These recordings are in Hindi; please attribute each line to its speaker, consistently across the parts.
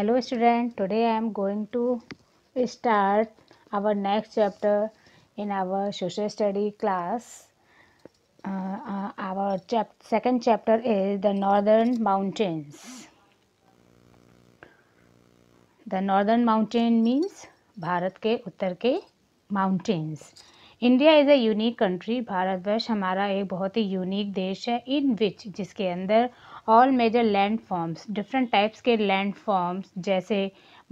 Speaker 1: Hello student today I am going to start our next chapter in our social study class our second chapter is the northern mountains the northern mountain means Bharat के उत्तर के mountains India is a unique country Bharatvarsh हमारा एक बहुत ही यूनिक देश है इन विच जिसके अंदर all major land forms different types के लैंड फॉर्म्स जैसे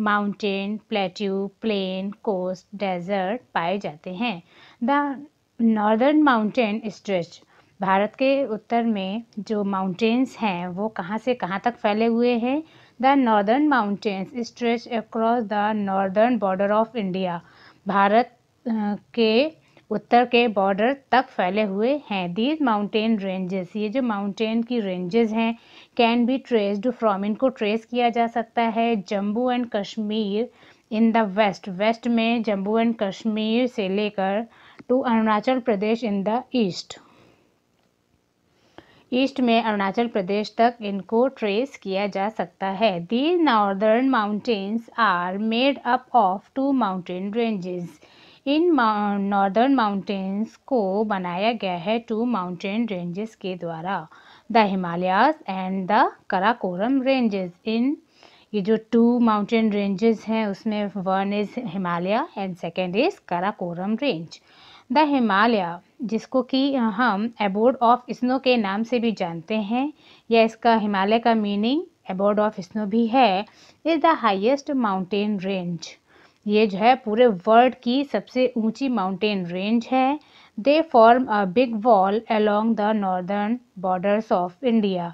Speaker 1: mountain plateau plain coast desert पाए जाते हैं the northern mountain stretch Bharat के उत्तर में जो माउंटेन्स हैं वो कहाँ से कहाँ तक फैले हुए हैं the northern mountains stretch across the northern border of India Bharat के उत्तर के बॉर्डर तक फैले हुए हैं दीज माउंटेन रेंजेस ये जो माउंटेन की रेंजेस हैं कैन बी ट्रेस्ड फ्रॉम इनको ट्रेस किया जा सकता है Jammu and Kashmir in the west west में जम्मू एंड कश्मीर से लेकर to Arunachal Pradesh in the east east में अरुणाचल प्रदेश तक इनको ट्रेस किया जा सकता है the northern mountains are made up of two mountain ranges इन नॉर्दर्न माउंटेन्स को बनाया गया है टू माउंटेन रेंजेस के द्वारा the Himalayas and the Karakoram ranges इन ये जो टू माउंटेन रेंजेस हैं उसमें one is Himalaya and second is Karakoram range the Himalaya जिसको कि हम एबोर्ड ऑफ स्नो के नाम से भी जानते हैं या इसका हिमालय का मीनिंग एबोर्ड ऑफ स्नो भी है is the highest mountain range ये जो है पूरे वर्ल्ड की सबसे ऊंची माउंटेन रेंज है they form a big wall along the northern borders of India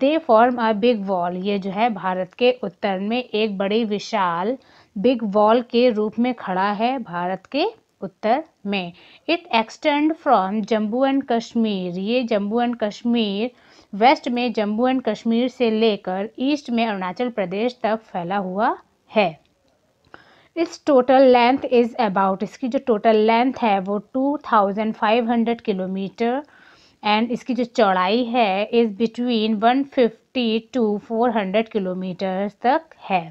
Speaker 1: they form a big wall ये जो है भारत के उत्तर में एक बड़ी विशाल बिग वॉल के रूप में खड़ा है भारत के उत्तर में it extend from Jammu and Kashmir ये जम्मू एंड कश्मीर वेस्ट में जम्मू एंड कश्मीर से लेकर ईस्ट में अरुणाचल प्रदेश तक फैला हुआ है इस टोटल लेंथ इज़ अबाउट इसकी जो टोटल लेंथ है वो two thousand five hundred kilometre and इसकी जो चौड़ाई है is between one fifty to four hundred kilometre तक है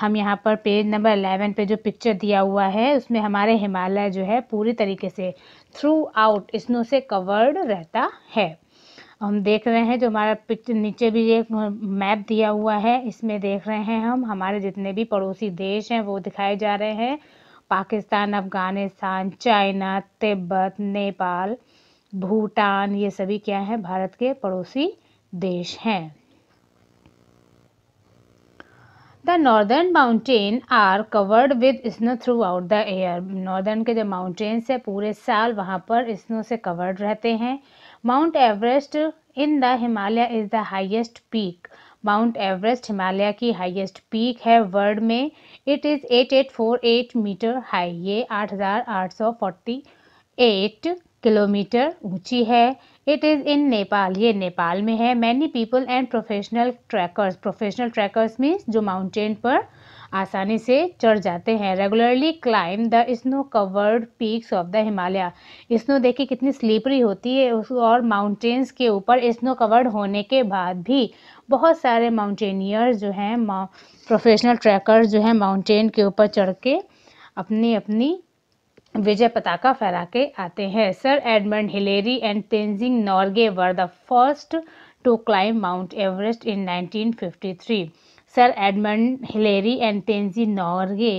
Speaker 1: हम यहाँ पर पेज नंबर अलेवन पे जो पिक्चर दिया हुआ है उसमें हमारे हिमालय जो है पूरी तरीके से थ्रू आउट स्नो से कवर्ड रहता है हम देख रहे हैं जो हमारा पिक्चर नीचे भी एक मैप दिया हुआ है इसमें देख रहे हैं हम हमारे जितने भी पड़ोसी देश हैं वो दिखाए जा रहे हैं पाकिस्तान अफगानिस्तान चाइना तिब्बत नेपाल भूटान ये सभी क्या हैं भारत के पड़ोसी देश हैं the northern mountain are covered with snow throughout the year northern के जो माउंटेन्स है पूरे साल वहाँ पर स्नो से कवर्ड रहते हैं Mount Everest in the Himalaya is the highest peak Mount Everest Himalaya की हाइएस्ट पीक है वर्ल्ड में it is eight eight four eight metre high ये आठ हज़ार आठ सौ फोर्टी एट किलोमीटर ऊंची है इट इज़ इन नेपाल ये नेपाल में है many people and professional trekkers professional trekkers means जो माउंटेन पर आसानी से चढ़ जाते हैं regularly climb the snow covered peaks of the Himalaya snow देखिए कितनी स्लीपरी होती है और माउंटेन्स के ऊपर स्नो कवर्ड होने के बाद भी बहुत सारे माउंटेनियर जो हैं प्रोफेशनल ट्रैकर जो हैं माउंटेन के ऊपर चढ़ के अपनी अपनी विजय पताका फहरा के आते हैं sir Edmund Hillary and Tenzing Norgay were the first to climb Mount Everest in 1953 sir Edmund Hillary and Tenzing Norgay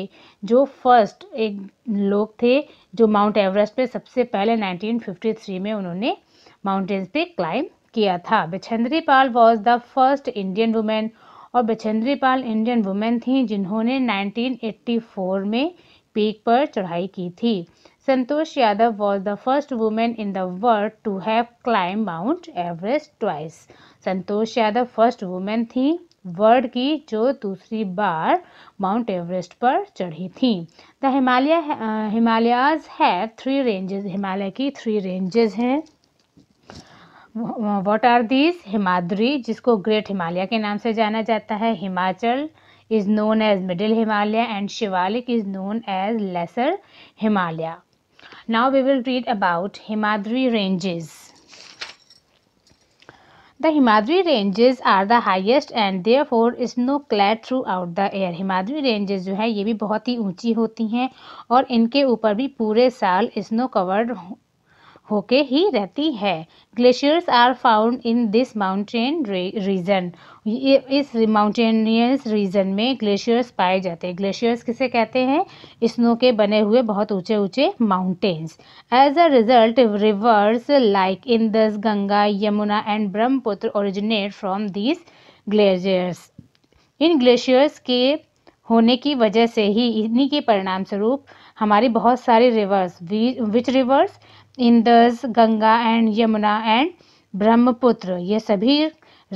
Speaker 1: जो फर्स्ट एक लोग थे जो माउंट एवरेस्ट पे सबसे पहले 1953 में उन्होंने माउंटेन्स पे क्लाइम किया था Bachendri Pal was the first Indian women और बिछेंद्री पाल इंडियन वुमेन थी जिन्होंने 1984 में पीक पर चढ़ाई की थी Santosh Yadav was the first women in the world to have climb Mount Everest twice Santosh Yadav first women थी वर्ल्ड की जो दूसरी बार माउंट एवरेस्ट पर चढ़ी थी द हिमालय हिमालयाज है थ्री रेंजेस हिमालय की थ्री रेंजेस हैं वॉट आर दीज हिमाद्री जिसको ग्रेट हिमालय के नाम से जाना जाता है Himachal is known as middle Himalaya and Shivalik is known as lesser Himalaya now we will read about Himadri ranges the Himadri ranges are the highest and therefore snow clad throughout the year Himadri ranges जो है ये भी बहुत ही ऊंची होती हैं और इनके ऊपर भी पूरे साल स्नो कवर्ड होके ही रहती है glaciers are found in this mountain region इस माउंटेनियस रीजन में ग्लेशियर्स पाए जाते हैं ग्लेशियर्स किसे कहते हैं स्नो के बने हुए बहुत ऊंचे ऊंचे mountains as a result rivers like Indus Ganga Yamuna and Brahmaputra originate from this glaciers इन ग्लेशियर्स के होने की वजह से ही इन्हीं के परिणाम स्वरूप हमारी बहुत सारी rivers which rivers Indus Ganga and Yamuna and Brahmaputra ये सभी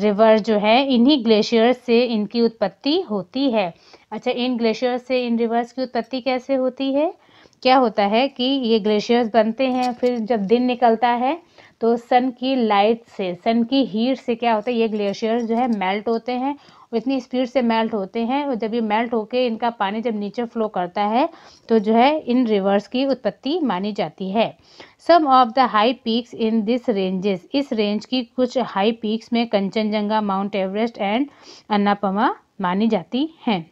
Speaker 1: रिवर्स जो है इन्हीं ग्लेशियर्स से इनकी उत्पत्ति होती है अच्छा इन ग्लेशियर्स से इन रिवर्स की उत्पत्ति कैसे होती है क्या होता है कि ये ग्लेशियर्स बनते हैं फिर जब दिन निकलता है तो सन की लाइट से सन की हीट से क्या होता है ये ग्लेशियर्स जो है मेल्ट होते हैं इतनी स्पीड से मेल्ट होते हैं और जब ये मेल्ट होकर इनका पानी जब नीचे फ्लो करता है तो जो है इन रिवर्स की उत्पत्ति मानी जाती है some of the high peaks in this ranges इस रेंज की कुछ हाई पीक्स में Kanchenjunga Mount Everest and Annapurna मानी जाती हैं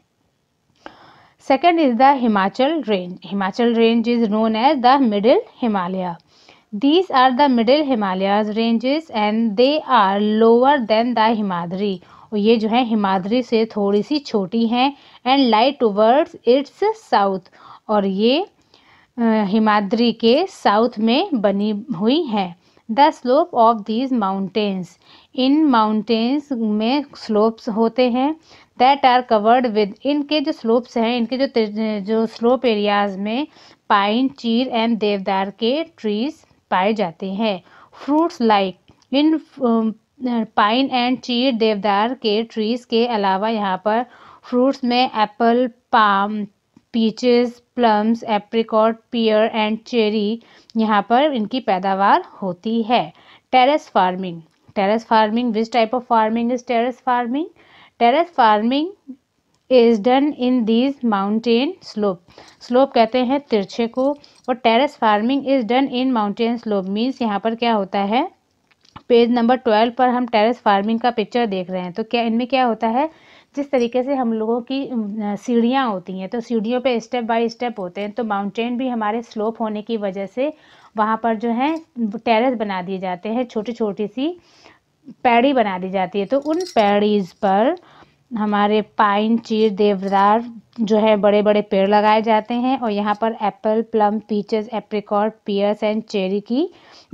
Speaker 1: second is the Himachal range Himachal range is known as the middle Himalaya these are the middle Himalaya ranges and they are lower than the Himadri तो ये जो है हिमाद्री से थोड़ी सी छोटी हैं and lie towards its south और ये हिमाद्री के साउथ में बनी हुई हैं the slope of these mountains इन माउंटेन्स में स्लोप्स होते हैं दैट आर कवर्ड विद इनके जो स्लोप्स हैं इनके जो जो स्लोप एरियाज में पाइन चीर एंड देवदार के ट्रीज पाए जाते हैं फ्रूट्स लाइक इन पाइन एंड चीड़ देवदार के ट्रीज के अलावा यहाँ पर फ्रूट्स में apple plum peaches plums apricot pear and cherry यहाँ पर इनकी पैदावार होती है terrace farming terrace farming which type of farming is terrace farming terrace farming is done in these mountain slope slope कहते हैं तिरछे को और terrace farming is done in mountain slope means यहाँ पर क्या होता है पेज नंबर ट्वेल्व पर हम टेरेस फार्मिंग का पिक्चर देख रहे हैं तो क्या इनमें क्या होता है जिस तरीके से हम लोगों की सीढ़ियाँ होती हैं तो सीढ़ियों पे स्टेप बाय स्टेप होते हैं तो माउंटेन भी हमारे स्लोप होने की वजह से वहाँ पर जो है टेरेस बना दिए जाते हैं छोटी छोटी सी पैड़ी बना दी जाती है तो उन पैड़ीज़ पर हमारे पाइन चीर देवदार जो है बड़े बड़े पेड़ लगाए जाते हैं और यहाँ पर apple plum peaches apricot pears and cherry की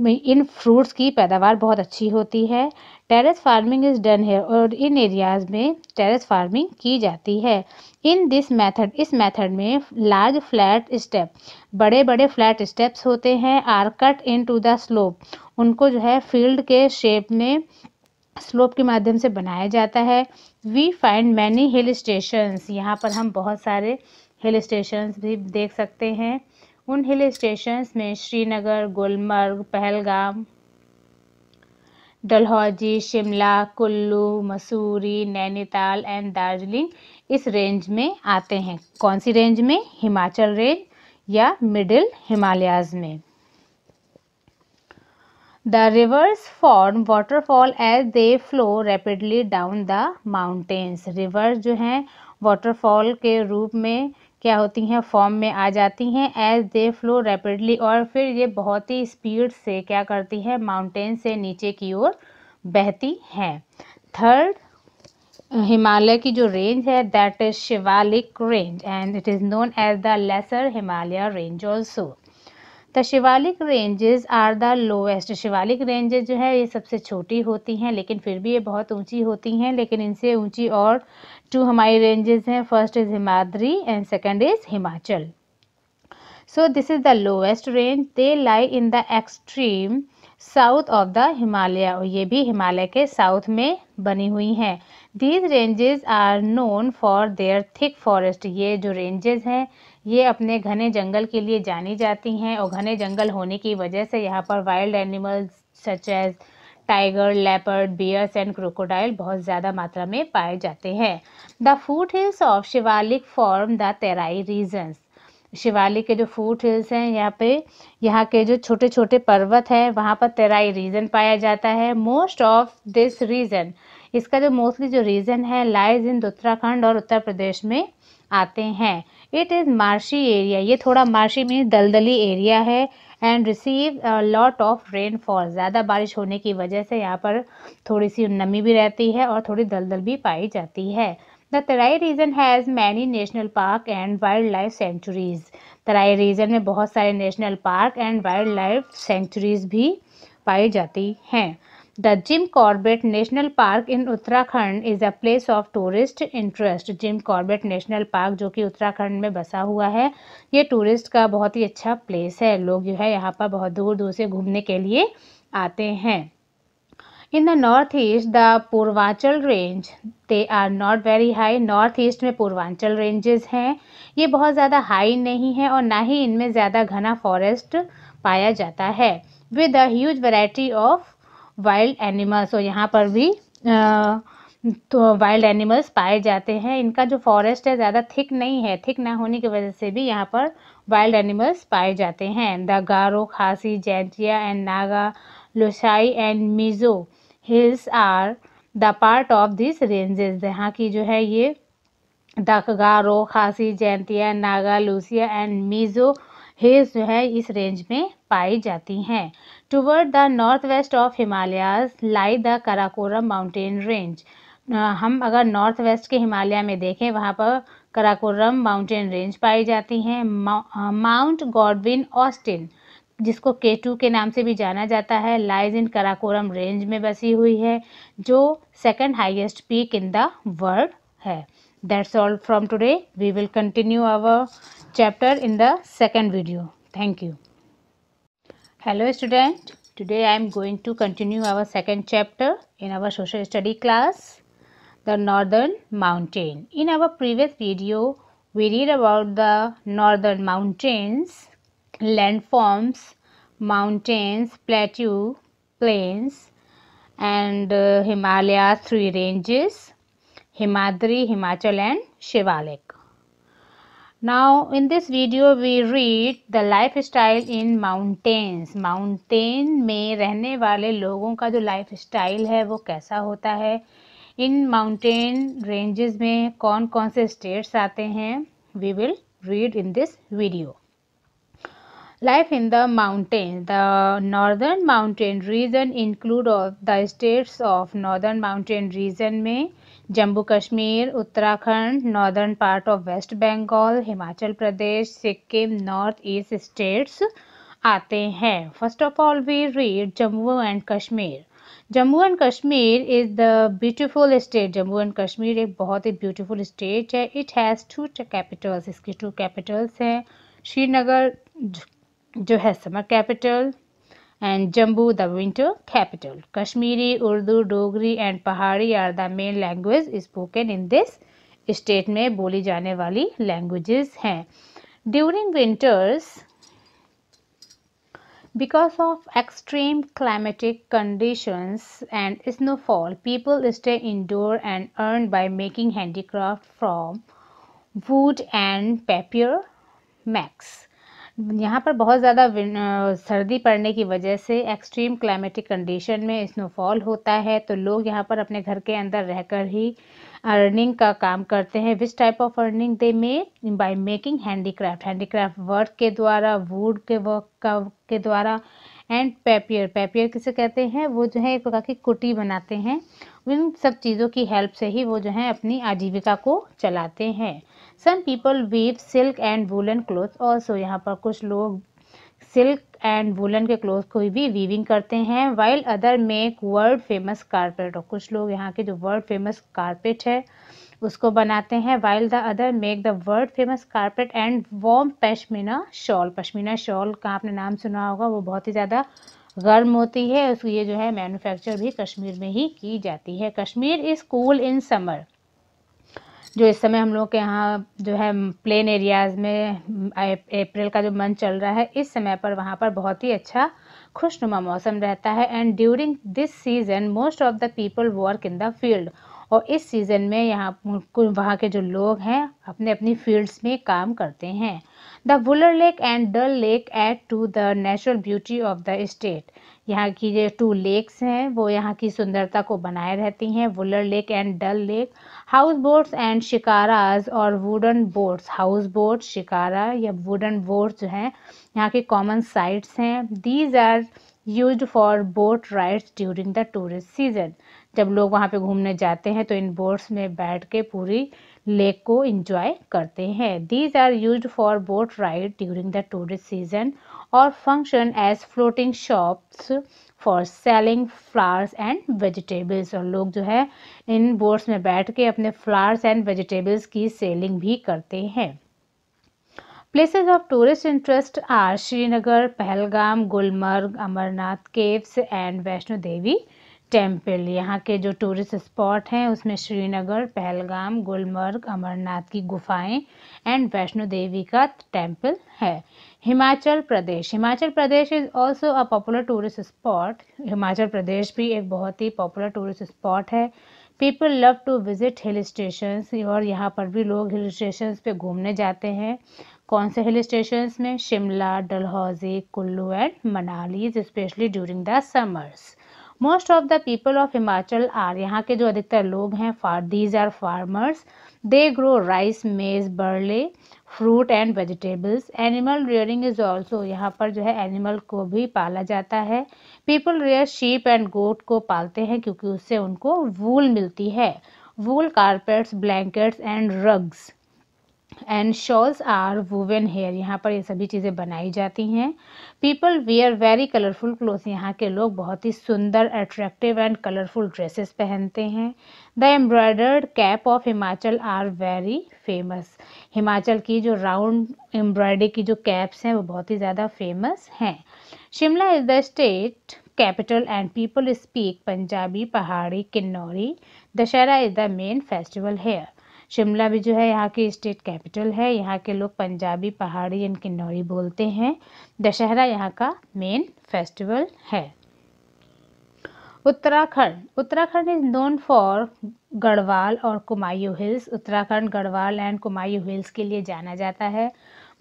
Speaker 1: इन फ्रूट्स की पैदावार बहुत अच्छी होती है टेरेस फार्मिंग इज़ डन है और इन एरियाज़ में टेरेस फार्मिंग की जाती है इन दिस मेथड इस मेथड में लार्ज फ्लैट स्टेप बड़े बड़े फ्लैट स्टेप्स होते हैं are cut into the slope उनको जो है फील्ड के शेप में स्लोप के माध्यम से बनाया जाता है we find many hill stations यहाँ पर हम बहुत सारे हिल स्टेशंस भी देख सकते हैं उन हिल स्टेशंस में श्रीनगर गुलमर्ग पहलगाम डलहौजी शिमला कुल्लू मसूरी नैनीताल एंड दार्जिलिंग इस रेंज में आते हैं कौन सी रेंज में हिमाचल रेंज या मिडिल हिमालयाज में the rivers form waterfall as they flow rapidly down the mountains rivers जो हैं वाटरफॉल के रूप में क्या होती हैं फॉर्म में आ जाती हैं एज दे फ्लो रैपिडली और फिर ये बहुत ही स्पीड से क्या करती है माउंटेन से नीचे की ओर बहती हैं थर्ड हिमालय की जो रेंज है that is Shivalik range and it is known as the lesser Himalaya range also the Shivalik ranges are the lowest Shivalik ranges जो है ये सबसे छोटी होती हैं लेकिन फिर भी ये बहुत ऊंची होती हैं लेकिन इनसे ऊंची और टू हमारी रेंजेस हैं first is Himadri and second is Himachal so this is the lowest range they lie in the extreme south of the Himalaya और ये भी हिमालय के साउथ में बनी हुई हैं these ranges are known for their thick forest ये जो रेंजेस हैं ये अपने घने जंगल के लिए जानी जाती हैं और घने जंगल होने की वजह से यहाँ पर wild animals such as tiger leopard bears and crocodile बहुत ज़्यादा मात्रा में पाए जाते हैं the foot hills of Shivalik form the Terai regions Shivalik के जो फूट हिल्स हैं यहाँ पे यहाँ के जो छोटे छोटे पर्वत हैं वहाँ पर तेराई रीजन पाया जाता है मोस्ट ऑफ दिस रीजन इसका जो मोस्टली जो रीजन है लाइज इन उत्तराखंड और उत्तर प्रदेश में आते हैं इट इज़ मार्शी एरिया ये थोड़ा मार्शी मीन दलदली एरिया है and receive lot of rainfall ज़्यादा बारिश होने की वजह से यहाँ पर थोड़ी सी नमी भी रहती है और थोड़ी दलदल भी पाई जाती है the Terai region has many national park and wild life sanctuaries Terai region में बहुत सारे national park and wild life sanctuaries भी पाई जाती हैं The Jim Corbett National Park in Uttarakhand is a place of tourist interest Jim Corbett national park जो कि उत्तराखंड में बसा हुआ है ये टूरिस्ट का बहुत ही अच्छा प्लेस है लोग जो है यहाँ पर बहुत दूर दूर से घूमने के लिए आते हैं in the north east the Purvanchal range they are not very high north east में पूर्वांचल रेंजेस हैं ये बहुत ज़्यादा हाई नहीं है और ना ही इनमें ज़्यादा घना फॉरेस्ट पाया जाता है with a huge variety of wild animals और यहाँ पर भी तो वाइल्ड एनिमल्स पाए जाते हैं इनका जो फॉरेस्ट है ज़्यादा थिक नहीं है थिक ना होने की वजह से भी यहाँ पर वाइल्ड एनिमल्स पाए जाते हैं the Garo Khasi Jaintia and Naga Lushai and Mizo hills are the part of this ranges यहाँ की जो है ये the Garo Khasi Jaintia Naga Lushai and Mizo hills जो है इस रेंज में पाई जाती हैं toward the north west of Himalayas lie the Karakoram mountain range हम अगर नॉर्थ वेस्ट के हिमालय में देखें वहाँ पर कराकोरम माउंटेन रेंज पाई जाती हैं माउंट गॉडविन ऑस्टिन जिसको के टू के नाम से भी जाना जाता है लाइज इन कराकोरम रेंज में बसी हुई है जो second highest peak in the world है that's all from today we will continue our chapter in the second video thank you Hello student, today I am going to continue our second chapter in our social study class, the northern mountain. In our previous video, we read about the northern mountains, landforms, mountains, plateau, plains and uh, three ranges, Himadri, Himachal and Shivalik. Now in this video we read the lifestyle in mountains. Mountain में रहने वाले लोगों का जो lifestyle है वो कैसा होता है इन mountain ranges में कौन कौन से states आते हैं we will read in this video. Life in the mountain the northern mountain region include of the states of northern mountain region में Jammu Kashmir Uttarakhand northern part of west Bengal Himachal Pradesh Sikkim north east states आते हैं first of all we read Jammu and Kashmir Jammu and Kashmir is the beautiful state Jammu and Kashmir एक बहुत ही ब्यूटिफुल स्टेट है इट हैज़ टू कैपिटल्स इसकी टू कैपिटल्स हैं Srinagar Johansamar capital and Jammu the winter capital. Kashmiri, Urdu, Dogri and Pahari are the main language spoken in this state में बोली जाने वाली languages हैं. During winters, because of extreme climatic conditions and snowfall, people stay indoor and earn by making handicraft from wood and papier Max. यहाँ पर बहुत ज़्यादा सर्दी पड़ने की वजह से एक्सट्रीम क्लाइमेटिक कंडीशन में स्नोफॉल होता है तो लोग यहाँ पर अपने घर के अंदर रहकर ही अर्निंग का काम करते हैं this type of earning they may by making handicraft handicraft work के द्वारा वुड के वर्क का के द्वारा एंड पेपियर पेपियर किसे कहते हैं वो जो है एक प्रकार की कुटी बनाते हैं इन सब चीज़ों की हेल्प से ही वो जो है अपनी आजीविका को चलाते हैं some people weave silk and woollen cloth also यहाँ पर कुछ लोग सिल्क एंड वुलन के क्लोथ को भी वीविंग करते हैं while other make world famous carpet और कुछ लोग यहाँ के जो वर्ल्ड फेमस कारपेट है उसको बनाते हैं while the other make the world famous carpet and warm pashmina shawl pashmina shawl का आपने नाम सुना होगा वो बहुत ही ज़्यादा गर्म होती है उसकी ये जो है मैन्युफैक्चर भी कश्मीर में ही की जाती है Kashmir is cool in summer जो इस समय हम लोग के यहाँ जो है प्लेन एरियाज़ में अप्रैल का जो मंथ चल रहा है इस समय पर वहाँ पर बहुत ही अच्छा खुशनुमा मौसम रहता है and during this season most of the people work in the field और इस सीज़न में यहाँ वहाँ के जो लोग हैं अपने अपनी फील्ड्स में काम करते हैं the Wular lake and Dal lake add to the natural beauty of the state यहाँ की जो टू लेक्स हैं वो यहाँ की सुंदरता को बनाए रहती हैं Wular lake and Dal lake house boats and shikaras और wooden boats house boat shikara या वुडन बोट्स जो हैं यहाँ के कॉमन साइट्स हैं these are use for boat rides during the tourist season जब लोग वहाँ पे घूमने जाते हैं तो इन बोट्स में बैठ के पूरी लेक को इंजॉय करते हैं these are use for boat ride during the tourist season और function as floating shops for selling flowers and vegetables और लोग जो है इन बोट्स में बैठ के अपने फ्लावर्स एंड वेजिटेबल्स की सेलिंग भी करते हैं places of tourist interest are Srinagar Pahalgam Gulmarg Amarnath caves and Vaishno Devi temple यहाँ के जो टूरिस्ट स्पॉट हैं उसमें श्रीनगर पहलगाम गुलमर्ग अमरनाथ की गुफाएं एंड वैष्णो देवी का टेम्पल है Himachal Pradesh Himachal Pradesh is also a popular tourist spot Himachal Pradesh भी एक बहुत ही पॉपुलर टूरिस्ट स्पॉट है people love to visit hill stations और यहाँ पर भी लोग हिल स्टेशंस पे घूमने जाते हैं कौन से हिल स्टेशन में Shimla Dalhousie Kullu and Manali specially during the summers most of the people of Himachal are यहाँ के जो अधिकतर लोग हैं far these are farmers they grow rice maize barley fruit and vegetables animal rearing is also यहाँ पर जो है एनिमल को भी पाला जाता है people rear sheep and goat को पालते हैं क्योंकि उससे उनको वूल मिलती है wool carpets blankets and rugs and shawls are woven here यहाँ पर ये सभी चीज़ें बनाई जाती हैं people wear very colourful cloth यहाँ के लोग बहुत ही सुंदर अट्रैक्टिव एंड कलरफुल ड्रेसेस पहनते हैं the embroidered cap of Himachal are very famous Himachal की जो राउंड एम्ब्रॉयडरी की जो कैप्स हैं वो बहुत ही ज़्यादा फेमस हैं Shimla is the state capital and people speak Punjabi Pahari Kinnauri Dussehra is the main festival here Shimla भी जो है यहाँ की स्टेट कैपिटल है यहाँ के लोग पंजाबी पहाड़ी एंड किन्नौरी बोलते हैं दशहरा यहाँ का मेन फेस्टिवल है Uttarakhand Uttarakhand is known for Garhwal और Kumaon hills Uttarakhand Garhwal and Kumaon hills के लिए जाना जाता है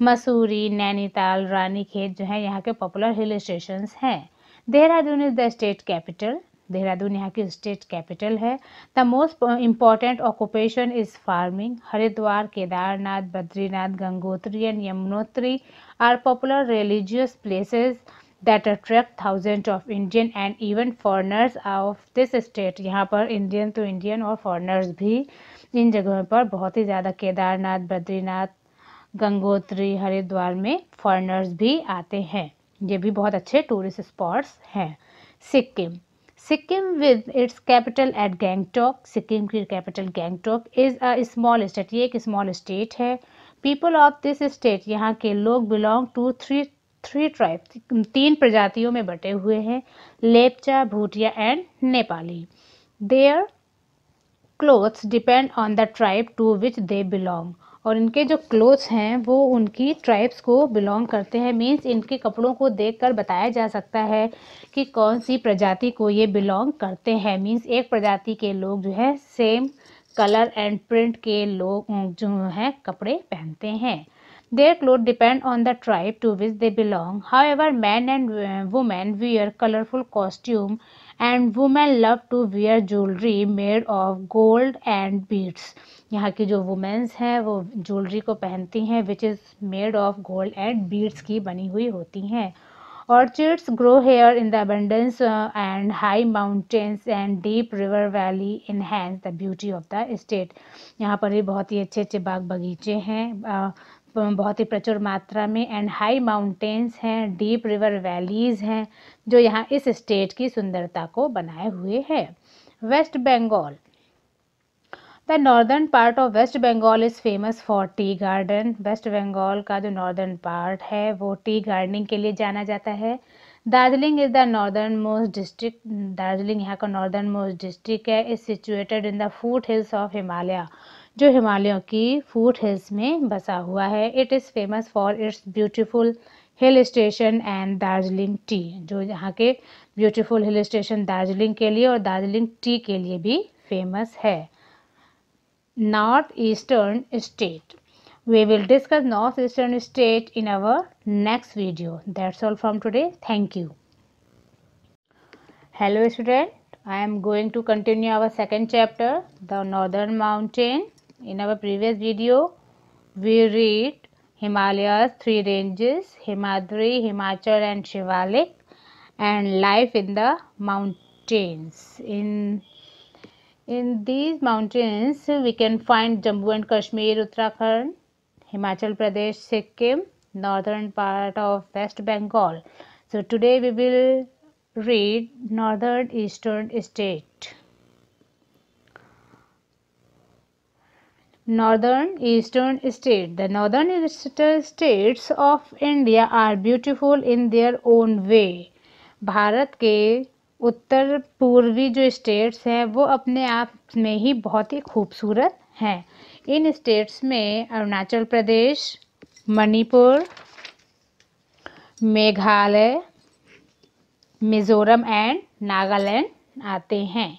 Speaker 1: मसूरी नैनीताल रानीखेत जो है यहाँ के पॉपुलर हिल स्टेशन हैं Dehradun is the state capital Dehradun यहाँ की स्टेट कैपिटल है the most important occupation is farming Haridwar Kedarnath Badrinath Gangotri and Yamunotri are popular religious places that attract thousand of Indian and even foreigners of this state यहाँ पर इंडियन टू इंडियन और फॉरनर्स भी इन जगहों पर बहुत ही ज़्यादा केदारनाथ बद्रीनाथ गंगोत्री हरिद्वार में फ़ॉरनर्स भी आते हैं ये भी बहुत अच्छे टूरिस्ट स्पॉट्स हैं Sikkim Sikkim with its capital at Gangtok Sikkim की capital Gangtok is a small state ये एक स्मॉल स्टेट है पीपल ऑफ दिस स्टेट यहाँ के लोग belong to three three tribe तीन प्रजातियों में बटे हुए हैं Lepcha Bhutia and Nepali their clothes depend on the tribe to which they belong और इनके जो क्लोथ्स हैं वो उनकी ट्राइब्स को बिलोंग करते हैं मीन्स इनके कपड़ों को देखकर बताया जा सकता है कि कौन सी प्रजाति को ये बिलोंग करते हैं मीन्स एक प्रजाति के लोग जो है सेम कलर एंड प्रिंट के लोग जो हैं कपड़े पहनते हैं their cloth depend on the tribe to to they belong however man and women wear colourful costume and women love to wear jewellery made of gold and beads यहाँ की जो वुमेंस हैं वो ज्वेलरी को पहनती हैं which is made of gold and beads की बनी हुई होती हैं orchids grow here in the abundance and high mountains and deep river valley enhance the beauty of the the यहाँ पर भी बहुत ही अच्छे अच्छे बाग बगीचे हैं uh, बहुत ही प्रचुर मात्रा में एंड हाई माउंटेन्स हैं डीप रिवर वैलीज़ हैं जो यहाँ इस स्टेट की सुंदरता को बनाए हुए है west Bengal the northern part of west Bengal is famous for tea garden west Bengal का जो नॉर्दर्न पार्ट है वो टी गार्डनिंग के लिए जाना जाता है Darjeeling is the northern most district Darjeeling यहाँ का नॉर्दर्न मोस्ट डिस्ट्रिक्ट है is situated in the foot hills of Himalaya जो हिमालयों की फूट हिल्स में बसा हुआ है it is famous for its beautiful hill station and Darjeeling tea जो यहाँ के ब्यूटीफुल हिल स्टेशन दार्जिलिंग के लिए और दार्जिलिंग टी के लिए भी फेमस है north eastern state we will discuss north eastern state in our next video that's all from today thank you hello student I am going to continue our second chapter the northern mountain in our previous video we read Himalayas three ranges Himadri, Himachal and Shivalik and life in the mountains. In in these mountains we can find Jammu and Kashmir, Uttarakhand, Himachal Pradesh, Sikkim, northern part of West Bengal. So today we will read northern eastern state northern eastern state the northern eastern states of india are beautiful in their own way bharat ke उत्तर पूर्वी जो स्टेट्स हैं वो अपने आप में ही बहुत ही खूबसूरत हैं इन स्टेट्स में अरुणाचल प्रदेश मणिपुर मेघालय मिज़ोरम एंड नागालैंड आते हैं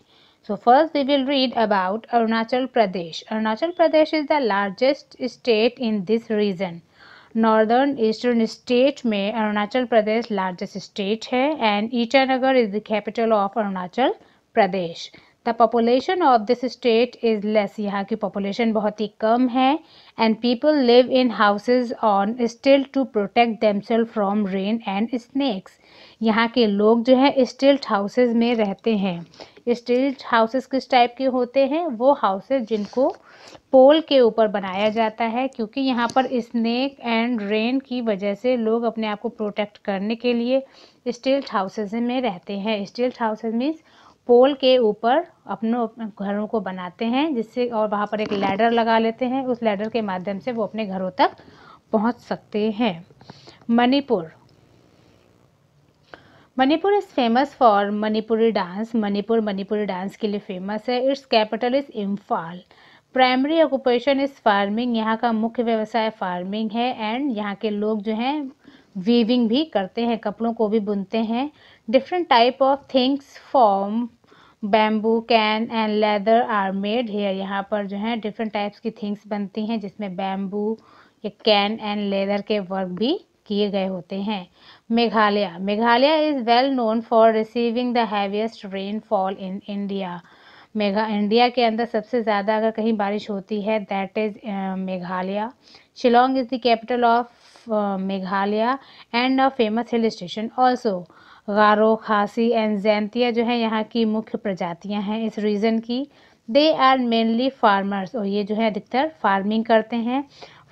Speaker 1: So first we will read about Arunachal Pradesh. Arunachal Pradesh is the largest state in this region. Northern eastern state में अरुणाचल प्रदेश लार्जेस्ट स्टेट है and Itanagar is the capital of Arunachal Pradesh the population of this state is less यहाँ की पॉपुलेशन बहुत ही कम है and people live in houses on stilt to protect themself from rain and snakes यहाँ के लोग जो है स्टिल्ट हाउसेज में रहते हैं स्टिल्ट हाउसेस किस टाइप के होते हैं वो हाउसेज जिनको पोल के ऊपर बनाया जाता है क्योंकि यहाँ पर स्नैक एंड रेन की वजह से लोग अपने आप को प्रोटेक्ट करने के लिए स्टिल्ट हाउसेज में रहते हैं स्टिल्ट हाउसेज मीन्स पोल के ऊपर अपनों घरों को बनाते हैं जिससे और वहाँ पर एक लैडर लगा लेते हैं उस लैडर के माध्यम से वो अपने घरों तक पहुँच सकते हैं Manipur Manipur is famous for Manipuri dance Manipur Manipuri dance के लिए फेमस है its capital is Imphal primary occupation is farming यहाँ का मुख्य व्यवसाय फार्मिंग है एंड यहाँ के लोग जो हैं वीविंग भी करते हैं कपड़ों को भी बुनते हैं different type of things from bamboo cane and leather are made here यहाँ पर जो है डिफरेंट टाइप्स की थिंग्स बनती हैं जिसमें बैम्बू या कैन एंड लेदर के वर्क भी किए गए होते हैं Meghalaya Meghalaya is well known for receiving the heaviest rainfall in India मेघा इंडिया के अंदर सबसे ज़्यादा अगर कहीं बारिश होती है that is Meghalaya Shillong is the capital of Meghalaya and a famous hill station also Garo Khasi and Jaintia जो है यहाँ की मुख्य प्रजातियाँ हैं इस रीजन की दे आर मेनली फार्मर्स और ये जो है अधिकतर फार्मिंग करते हैं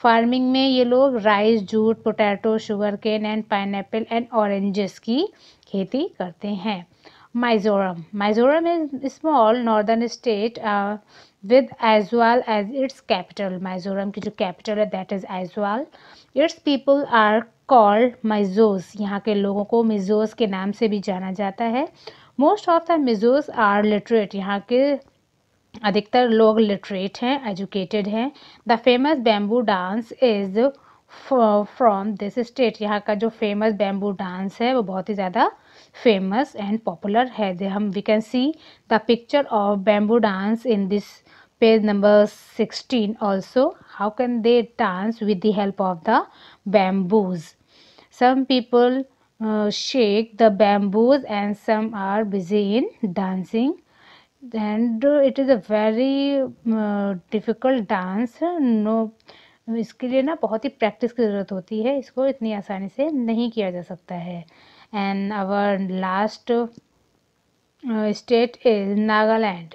Speaker 1: फार्मिंग में ये लोग rice jute potato sugar cane and pine and oranges की खेती करते हैं Mizoram Mizoram is small northern state with Aizawl as its capital Mizoram की जो कैपिटल है that is Aizawl its people are called Mizos यहाँ के लोगों को मिजोस के नाम से भी जाना जाता है most of the Mizos are literate यहाँ के अधिकतर लोग लिटरेट हैं एजुकेटेड हैं the famous bamboo dance is from this state यहाँ का जो फेमस बैम्बू डांस है वो बहुत ही ज़्यादा फेमस एंड पॉपुलर है हम we can see the picture of bamboo dance in this page number sixteen also how can they dance with the help of the bamboos some people shake the bamboos and some are busy in dancing and it is a very difficult dance no इसके लिए ना बहुत ही प्रैक्टिस की ज़रूरत होती है इसको इतनी आसानी से नहीं किया जा सकता है and our last state is Nagaland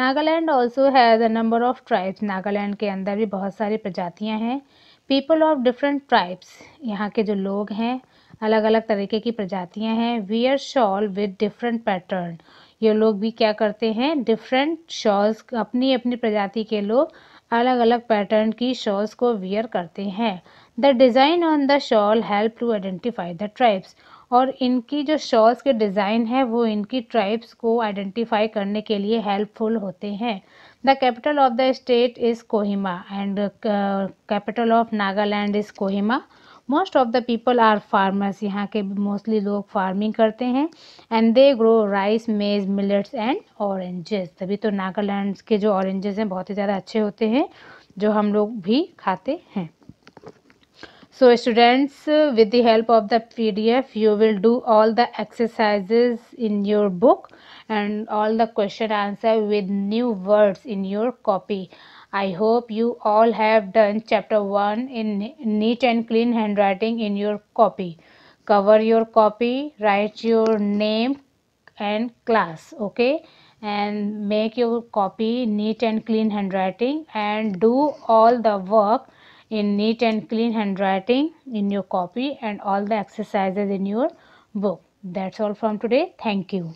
Speaker 1: Nagaland also has a number of tribes Nagaland के अंदर भी बहुत सारी प्रजातियाँ हैं पीपल ऑफ डिफरेंट ट्राइब्स यहाँ के जो लोग हैं अलग अलग तरीके की प्रजातियाँ हैं wear shawl with different pattern ये लोग भी क्या करते हैं डिफरेंट शॉल्स अपनी अपनी प्रजाति के लोग अलग अलग पैटर्न की शॉल्स को वियर करते हैं the design on the shawl help to identify the tribes और इनकी जो शॉल्स के डिज़ाइन है वो इनकी ट्राइब्स को आइडेंटिफाई करने के लिए हेल्पफुल होते हैं the capital of the state is Kohima and capital of Nagaland is Kohima most of the people are farmers यहाँ के मोस्टली लोग फार्मिंग करते हैं and they grow rice maize millets and oranges तभी तो नागालैंड के जो ऑरेंजेस हैं बहुत ही ज़्यादा अच्छे होते हैं जो हम लोग भी खाते हैं so students with the help of the P D F you will do all the exercises in your book and all the question answer with new words in your copy I hope you all have done chapter 1 in neat and clean handwriting in your copy. Cover your copy, write your name and class, okay? And make your copy neat and clean handwriting and do all the work in neat and clean handwriting in your copy and all the exercises in your book. That's all from today. Thank you.